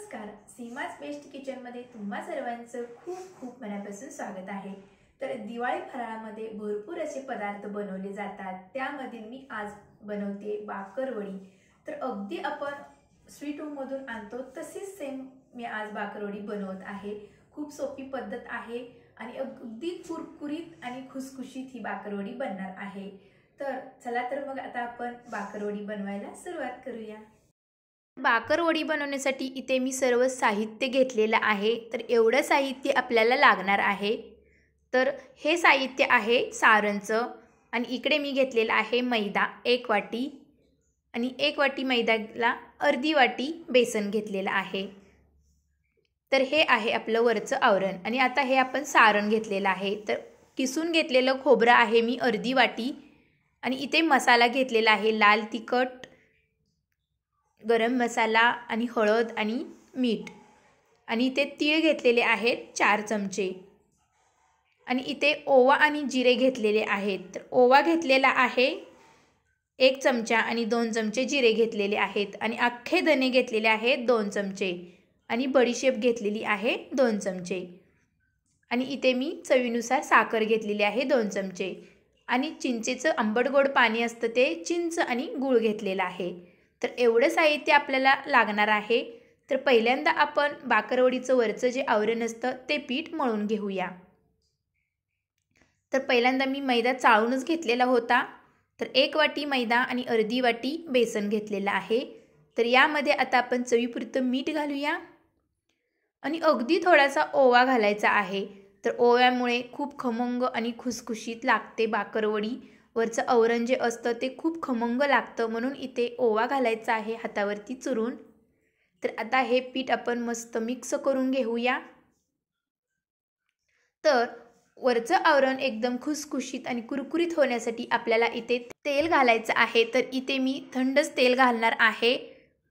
नमस्कार सीमाज बेस्ट किचनमध्ये तुम्हा सर्वांचं खूप खूप मनापासून स्वागत आहे तर दिवाळी फराळामध्ये भरपूर असे पदार्थ बनवले जातात त्यामधील मी आज बनवते बाकरवडी तर अगदी आपण स्वीट मधून आणतो तशीच सेम मी आज बाकरवडी बनवत आहे खूप सोपी पद्धत आहे आणि अगदी कुरकुरीत आणि खुसखुशीत ही बाकरवडी बनणार आहे तर चला तर मग आता आपण बाकरवडी बनवायला सुरुवात करूया बाकरवडी बनवण्यासाठी इथे मी सर्व साहित्य घेतलेलं आहे तर एवढं साहित्य आपल्याला लागणार आहे तर हे साहित्य आहे सारणचं आणि इकडे मी घेतलेलं आहे मैदा एक वाटी आणि एक वाटी मैद्याला अर्धी वाटी बेसन घेतलेलं आहे तर हे आहे आपलं वरचं आवरण आणि आता हे आपण सारण घेतलेलं आहे तर किसून घेतलेलं खोबरं आहे मी अर्धी वाटी आणि इथे मसाला घेतलेला आहे लाल तिखट गरम मसाला आणि हळद आणि मीठ आणि इथे तीळ घेतलेले आहेत चार चमचे आणि इथे ओवा आणि जिरे घेतलेले आहेत तर ओवा घेतलेला आहे एक चमचा आणि दोन चमचे जिरे घेतलेले आहेत आणि अख्खे धने घेतलेले आहेत दोन चमचे आणि बडीशेप घेतलेली आहे दोन चमचे आणि इथे मी चवीनुसार साखर घेतलेली आहे दोन चमचे आणि चिंचेचं आंबट गोड पाणी असतं ते चिंच आणि गूळ घेतलेलं आहे तर एवढं साहित्य आपल्याला लागणार आहे तर पहिल्यांदा आपण बाकरवडीचं वरचं जे आवरण असतं ते पीठ मळून घेऊया तर पहिल्यांदा मी मैदा चाळूनच घेतलेला होता तर एक वाटी मैदा आणि अर्धी वाटी बेसन घेतलेलं आहे तर यामध्ये आता आपण चवीपुरतं मीठ घालूया आणि अगदी थोडासा ओवा घालायचा आहे तर ओव्यामुळे खूप खमंग आणि खुसखुशीत लागते बाकरवडी वरचं आवरण जे असतं ते खूप खमंग लागतं म्हणून इथे ओवा घालायचा आहे हातावरती चुरून तर आता हे पीठ आपण मस्त मिक्स करून घेऊया तर वरचं आवरण एकदम खुसखुशीत आणि कुरकुरीत होण्यासाठी आपल्याला इथे तेल घालायचं आहे तर इथे मी थंडच तेल घालणार आहे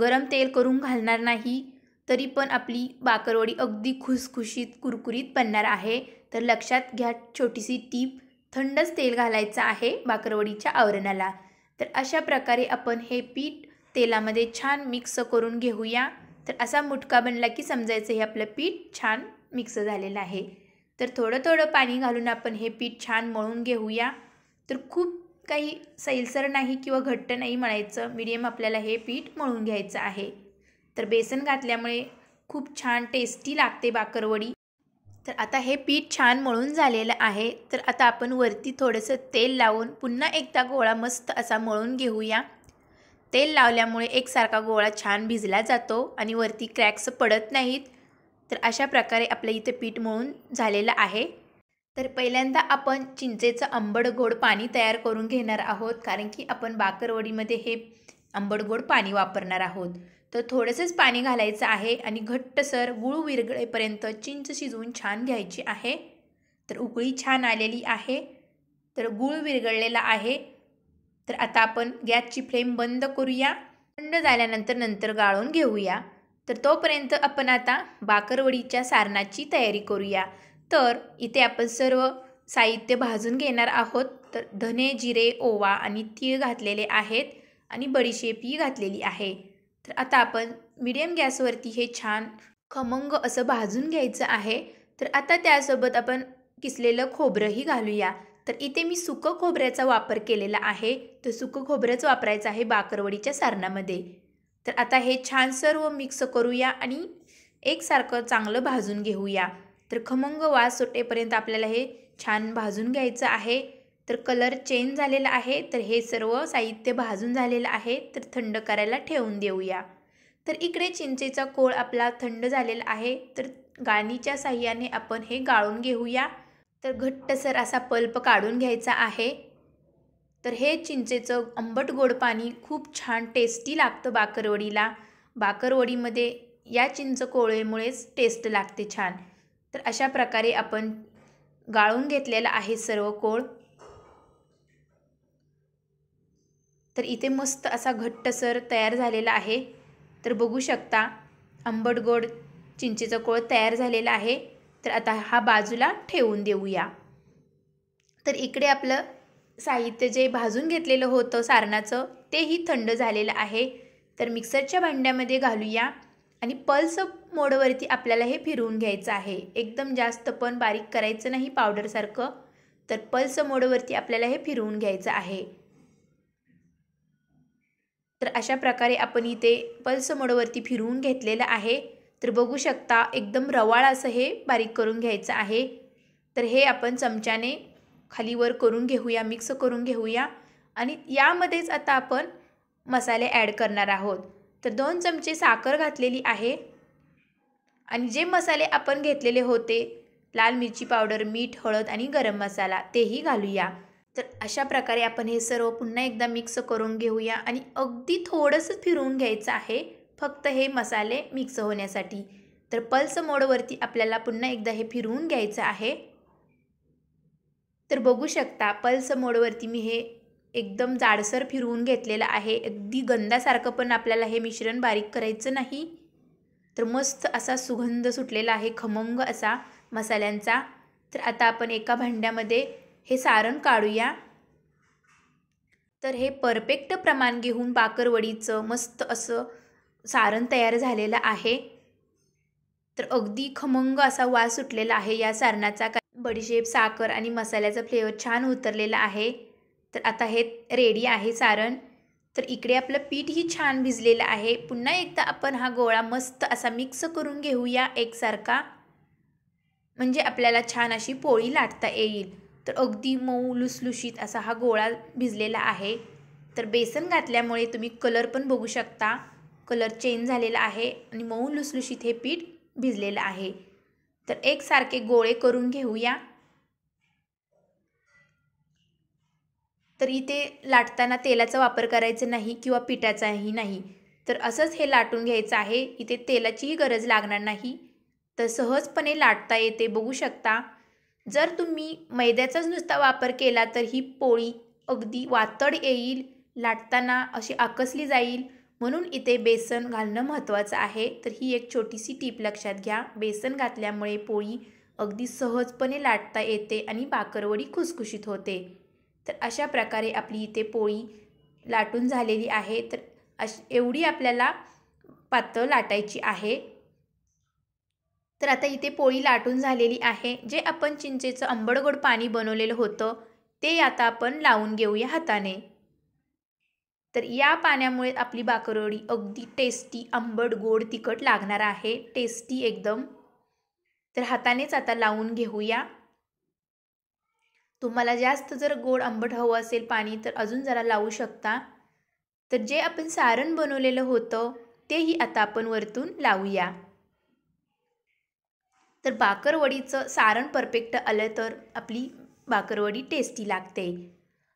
गरम तेल करून घालणार नाही तरी पण आपली बाकरवडी अगदी खुसखुशीत कुरकुरीत बनणार आहे तर लक्षात घ्या छोटीशी टीप थंडच तेल घालायचं आहे बाकरवडीच्या आवरणाला तर अशा प्रकारे आपण हे पीठ तेलामध्ये छान मिक्स करून घेऊया तर असा मुटका बनला की समजायचं हे आपलं पीठ छान मिक्स झालेलं आहे तर थोडं थोडं पाणी घालून आपण हे पीठ छान मळून घेऊया तर खूप काही सैलसर नाही किंवा घट्ट नाही मळायचं मिडियम आपल्याला हे पीठ मळून घ्यायचं आहे तर बेसन घातल्यामुळे खूप छान टेस्टी लागते बाकरवडी तर आता हे पीठ छान मळून झालेलं आहे तर आता आपण वरती थोडंसं तेल लावून पुन्हा एकदा गोळा मस्त असा मळून घेऊया तेल लावल्यामुळे एकसारखा गोळा छान भिजला जातो आणि वरती क्रॅक्स पडत नाहीत तर अशा प्रकारे आपलं इथे पीठ मळून झालेलं आहे तर पहिल्यांदा आपण चिंचेचं आंबड गोड पाणी तयार करून घेणार आहोत कारण की आपण बाकरवडीमध्ये हे आंबड गोड पाणी वापरणार आहोत तर थोडंसंच पाणी घालायचं आहे आणि घट्टसर गुळ विरगळेपर्यंत चिंच शिजवून छान घ्यायची आहे तर उकळी छान आलेली आहे तर गुळ विरगळलेला आहे तर आता आपण गॅसची फ्लेम बंद करूया थंड झाल्यानंतर नंतर गाळून घेऊया तर तोपर्यंत आपण आता बाकरवडीच्या सारणाची तयारी करूया तर इथे आपण सर्व साहित्य भाजून घेणार आहोत तर धने जिरे ओवा आणि तीळ घातलेले आहेत आणि बडीशेपही घातलेली आहे तर आता आपण मिडियम गॅसवरती हे छान खमंग असं भाजून घ्यायचं आहे तर आता त्यासोबत आपण किसलेलं खोबरंही घालूया तर इथे मी सुकं खोबऱ्याचा वापर केलेला आहे तर सुकं खोबरंच वापरायचं आहे बाकरवडीच्या सारणामध्ये तर आता हे छान सर्व मिक्स करूया आणि एकसारखं चांगलं भाजून घेऊया तर खमंग वास सुटेपर्यंत आपल्याला हे छान भाजून घ्यायचं आहे तर कलर चेंज झालेला आहे तर हे सर्व साहित्य भाजून झालेलं आहे तर थंड करायला ठेवून देऊया तर इकडे चिंचेचा कोळ आपला थंड झालेला आहे तर गाळणीच्या साह्याने आपण हे गाळून घेऊया तर घट्टसर असा पल्प काढून घ्यायचा आहे तर हे चिंचेचं आंबट गोड पाणी खूप छान टेस्टी लागतं बाकरवडीला बाकरवडीमध्ये या चिंच कोळेमुळेच टेस्ट लागते छान तर अशा प्रकारे आपण गाळून घेतलेला आहे सर्व कोळ तर इथे मस्त असा घट्टसर तयार झालेला आहे तर बघू शकता आंबट गोड चिंचेचं कोळ तयार झालेला आहे तर आता हा बाजूला ठेवून देऊया तर इकडे आपलं साहित्य जे भाजून घेतलेलं होतं सारणाचं तेही थंड झालेलं आहे तर मिक्सरच्या भांड्यामध्ये घालूया आणि पल्स मोडवरती आपल्याला हे फिरवून घ्यायचं आहे एकदम जास्त पण बारीक करायचं नाही पावडरसारखं तर पल्स मोडवरती आपल्याला हे फिरवून घ्यायचं आहे तर अशा प्रकारे आपण इथे पल्स मोडवरती फिरवून घेतलेलं आहे तर बघू शकता एकदम रवाळ असं हे बारीक करून घ्यायचं आहे तर हे आपण चमच्याने खालीवर करून घेऊया मिक्स करून घेऊया आणि यामध्येच आता आपण मसाले ॲड करणार आहोत तर दोन चमचे साखर घातलेली आहे आणि जे मसाले आपण घेतलेले होते लाल मिरची पावडर मीठ हळद आणि गरम मसाला तेही घालूया तर अशा प्रकारे आपण हे सर्व पुन्हा एकदा मिक्स करून घेऊया आणि अगदी थोडंसं फिरवून घ्यायचं आहे फक्त हे मसाले मिक्स होण्यासाठी तर पल्स मोडवरती आपल्याला पुन्हा एकदा हे फिरवून घ्यायचं आहे तर बघू शकता पल्स मोडवरती मी हे एकदम जाडसर फिरवून घेतलेलं आहे अगदी गंधासारखं पण आपल्याला हे मिश्रण बारीक करायचं नाही तर मस्त असा सुगंध सुटलेला आहे खमंग असा मसाल्यांचा तर आता आपण एका भांड्यामध्ये हे सारण काढूया तर हे परफेक्ट प्रमाण घेऊन बाकरवडीचं मस्त असं सारण तयार झालेलं आहे तर अगदी खमंग असा वास सुटलेला आहे या सारणाचा बडीशेप साखर आणि मसाल्याचा फ्लेवर छान उतरलेला आहे तर आता हे रेडी आहे सारण तर इकडे आपलं पीठही छान भिजलेलं आहे पुन्हा एकदा आपण हा गोळा मस्त असा मिक्स करून घेऊया एकसारखा म्हणजे आपल्याला छान अशी पोळी लाटता येईल तर अगदी मऊ लुसलुशीत असा हा गोळा भिजलेला आहे तर बेसन घातल्यामुळे तुम्ही कलर पण बघू शकता कलर चेंज झालेला आहे आणि मऊ लुसलुशीत हे पीठ भिजलेलं आहे तर एकसारखे गोळे करून घेऊया तर इथे लाटताना तेलाचा वापर करायचा नाही किंवा पिठाचाही नाही तर असंच हे लाटून घ्यायचं आहे इथे तेलाचीही गरज लागणार नाही तर सहजपणे लाटता येते बघू शकता जर तुम्ही मैद्याचाच नुसता वापर केला तर ही पोळी अगदी वातड येईल लाटताना अशी आकसली जाईल म्हणून इथे बेसन घालणं महत्त्वाचं आहे तर ही एक छोटीशी टीप लक्षात घ्या बेसन घातल्यामुळे पोळी अगदी सहजपणे लाटता येते आणि बाकरवडी खुसखुशीत होते तर अशा प्रकारे आपली इथे पोळी लाटून झालेली आहे तर अश एवढी आपल्याला पातळ लाटायची आहे तर आता इथे पोळी लाटून झालेली आहे जे आपण चिंचेचं आंबडगोड पाणी बनवलेलं होतं ते आता आपण लावून घेऊया हाताने तर या पाण्यामुळे आपली बाकरवडी अगदी टेस्टी आंबड गोड तिखट लागणार आहे टेस्टी एकदम तर हातानेच आता लावून घेऊया तुम्हाला जास्त जर गोड आंबट हवं असेल पाणी तर अजून जरा लावू शकता तर जे आपण सारण बनवलेलं होतं तेही आता आपण वरतून लावूया तर बाकरवडीचं सारण परफेक्ट आलं तर आपली बाकरवडी टेस्टी लागते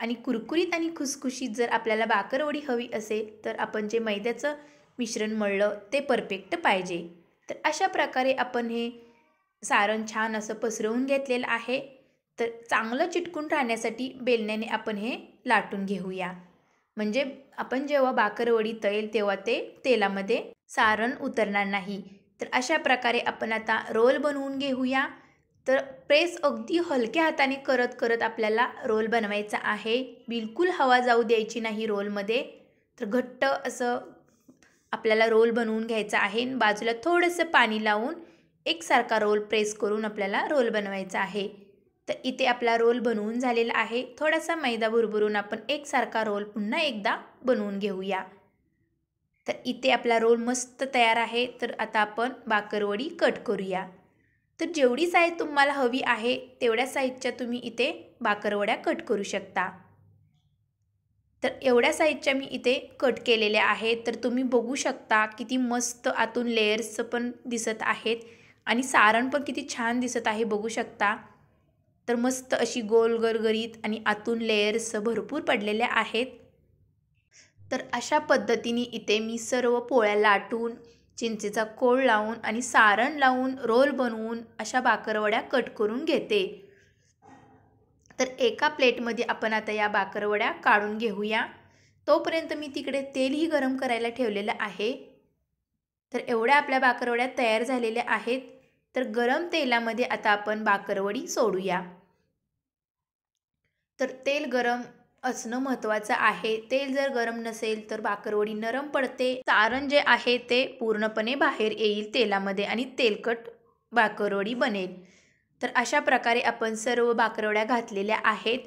आणि कुरकुरीत आणि खुसखुशीत जर आपल्याला बाकरवडी हवी असेल तर आपण जे मैद्याचं मिश्रण मळलं ते परफेक्ट पाहिजे तर अशा प्रकारे आपण हे सारण छान असं पसरवून घेतलेलं आहे तर चांगलं चिटकून राहण्यासाठी बेलण्याने आपण हे लाटून घेऊया म्हणजे आपण जेव्हा बाकरवडी तळेल तेव्हा ते तेलामध्ये सारण उतरणार नाही तर अशा प्रकारे आपण आता रोल बनवून घेऊया तर प्रेस अगदी हलक्या हाताने करत करत आपल्याला रोल बनवायचा आहे बिलकुल हवा जाऊ द्यायची नाही रोलमध्ये तर घट्ट असं आपल्याला रोल बनवून घ्यायचा आहे बाजूला थोडंसं पाणी लावून एकसारखा रोल प्रेस करून आपल्याला रोल बनवायचा आहे तर इथे आपला रोल बनवून झालेला आहे थोडासा मैदा भुरभुरून आपण एकसारखा रोल पुन्हा एकदा बनवून घेऊया तर इथे आपला रोल मस्त तयार आहे तर आता आपण बाकरवडी कट करूया तर जेवढी साईज तुम्हाला हवी आहे तेवढ्या साईजच्या तुम्ही इथे बाकरवड्या कट करू शकता तर एवढ्या साईजच्या मी इथे कट केलेल्या आहेत तर तुम्ही बघू शकता किती मस्त आतून लेयर्स पण दिसत आहेत आणि सारण पण किती छान दिसत आहे बघू शकता तर मस्त अशी गोल गरगरीत आणि आतून लेयर्स भरपूर पडलेल्या आहेत तर अशा पद्धतीने इथे मी सर्व पोळ्या लाटून चिंचेचा कोळ लावून आणि सारण लावून रोल बनवून अशा बाकरवड्या कट करून घेते तर एका प्लेटमध्ये आपण आता या बाकरवड्या काढून घेऊया तोपर्यंत मी तिकडे तेलही गरम करायला ठेवलेलं आहे तर एवढ्या आपल्या बाकरवड्या तयार झालेल्या आहेत तर गरम तेलामध्ये आता आपण बाकरवडी सोडूया तर तेल गरम असणं महत्त्वाचं आहे तेल जर गरम नसेल तर बाकरवडी नरम पडते सारण जे आहे ते पूर्णपणे बाहेर येईल तेलामध्ये आणि तेलकट बाकरवडी बनेल तर अशा प्रकारे आपण सर्व बाकरवड्या घातलेल्या आहेत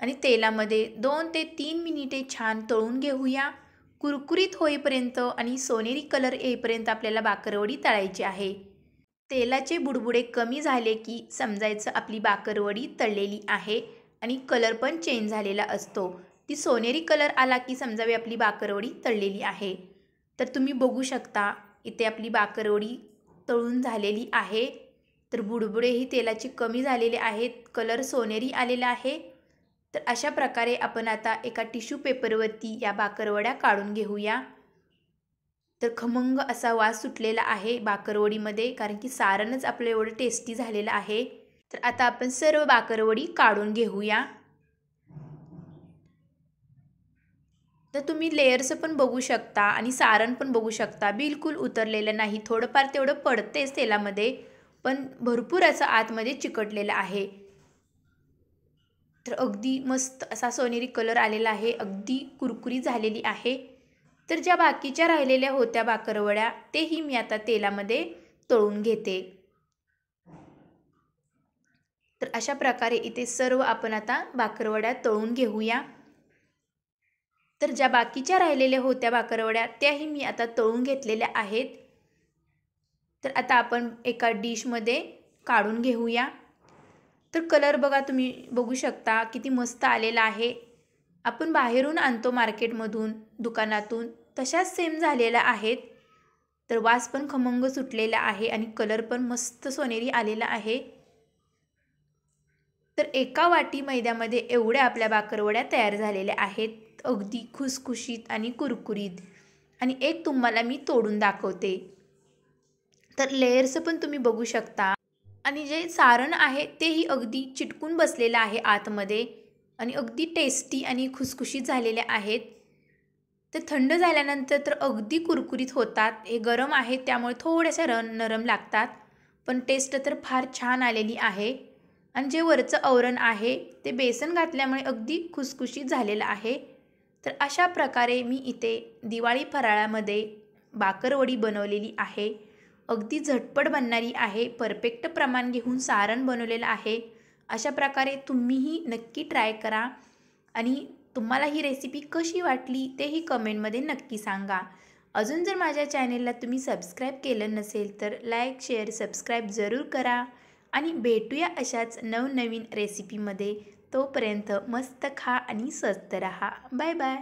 आणि तेलामध्ये दोन ते तीन मिनिटे छान तळून घेऊया कुरकुरीत होईपर्यंत आणि सोनेरी कलर येईपर्यंत आपल्याला बाकरवडी तळायची आहे तेलाचे बुडबुडे कमी झाले की समजायचं आपली बाकरवडी तळलेली आहे आणि कलर पण चेंज झालेला असतो ती सोनेरी कलर आला की समजावी आपली बाकरवडी तळलेली आहे तर तुम्ही बघू शकता इथे आपली बाकरवडी तळून झालेली आहे तर बुडबुडेही तेलाची कमी झालेले आहेत कलर सोनेरी आलेला आहे तर अशा प्रकारे आपण आता एका टिश्यू पेपरवरती या बाकरवड्या काढून घेऊया तर खमंग असा वास सुटलेला आहे बाकरवडीमध्ये कारण की सारणच आपलं एवढं टेस्टी झालेलं आहे तर आता आपण सर्व बाकरवडी काढून घेऊया तर तुम्ही लेअर्स पण बघू शकता आणि सारण पण बघू शकता बिलकुल उतरलेलं नाही थोडंफार तेवढं पडतेच तेलामध्ये पण भरपूर असं आतमध्ये चिकटलेलं आहे तर अगदी मस्त असा सोनेरी कलर आलेला आहे अगदी कुरकुरी झालेली आहे तर ज्या बाकीच्या राहिलेल्या होत्या बाकरवड्या तेही मी आता तेलामध्ये तळून घेते तर अशा प्रकारे इथे सर्व आपण आता बाकरवड्या तळून घेऊया तर ज्या बाकीच्या राहिलेल्या होत्या बाकरवड्या त्याही मी आता तळून घेतलेल्या आहेत तर आता आपण एका डिशमध्ये काढून घेऊया तर कलर बघा तुम्ही बघू शकता किती मस्त आलेला आहे आपण बाहेरून आणतो मार्केटमधून दुकानातून तशाच सेम झालेल्या आहेत तर वास पण खमंग सुटलेला आहे आणि कलर पण मस्त सोनेरी आलेला आहे तर एका वाटी मैद्यामध्ये एवढ्या आपल्या बाकरवड्या तयार झालेल्या आहेत अगदी खुसखुशीत आणि कुरकुरीत आणि एक तुम्हाला मी तोडून दाखवते तर लेयर्स पण तुम्ही बघू शकता आणि जे सारण आहे तेही अगदी चिटकून बसलेलं आहे आतमध्ये आणि अगदी टेस्टी आणि खुसखुशीत झालेले आहेत ते थंड झाल्यानंतर तर अगदी कुरकुरीत होतात हे गरम आहे त्यामुळे थोड्याशा रन नरम लागतात पण टेस्ट तर फार छान आलेली आहे आणि जे वरचं आवरण आहे ते बेसन घातल्यामुळे अगदी खुसखुशीत झालेलं आहे तर अशा प्रकारे मी इथे दिवाळी फराळामध्ये बाकरवडी बनवलेली आहे अगदी झटपट बनणारी आहे परफेक्ट प्रमाण घेऊन सारण बनवलेलं आहे अशा प्रकारे तुम्हीही नक्की ट्राय करा आणि तुम्हाला ही रेसिपी कशी वाटली तेही कमेंटमध्ये नक्की सांगा अजून जर माझ्या चॅनेलला तुम्ही सबस्क्राईब केलं नसेल तर लाईक शेअर सबस्क्राईब जरूर करा आणि भेटूया अशाच नवनवीन रेसिपीमध्ये तोपर्यंत मस्त खा आणि स्वस्त रहा बाय बाय